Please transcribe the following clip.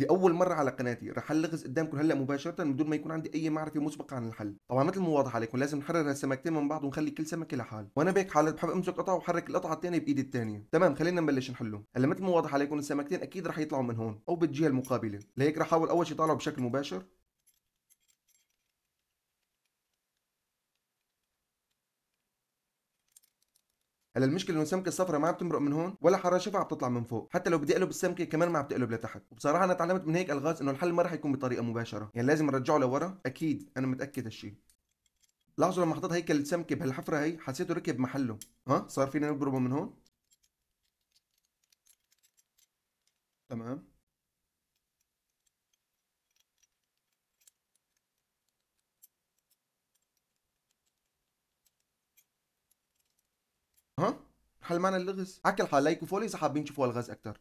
لاول مره على قناتي راح الغز قدامكم هلا مباشره بدون ما يكون عندي اي معرفه مسبقه عن الحل طبعا مثل ما واضح عليكم لازم نحرر السمكتين من بعض ونخلي كل سمكه لحال وانا بهيك حالة بحب امسك قطعه وحرك القطعه الثانيه بايدي الثانيه تمام خلينا نبلش نحله هلا مثل ما واضح عليكم السمكتين اكيد راح يطلعوا من هون او بالجهه المقابله لهيك راح احاول اول شيء طالعه بشكل مباشر هلا المشكله انه السمكه الصفراء ما عم من هون ولا حراره عم بتطلع من فوق حتى لو بدي اقلب السمكه كمان ما عم لتحت وبصراحه انا تعلمت من هيك الغاز انه الحل ما راح يكون بطريقه مباشره يعني لازم ارجعه لورا اكيد انا متاكد هالشيء لاحظوا لما حطيت هيكل السمكه بهالحفره هي حسيته ركب محله ها صار فينا نضربه من هون تمام ها حلمان اللغز هاك الحال ليكو فولي اذا حابين تشوفوا الغاز اكثر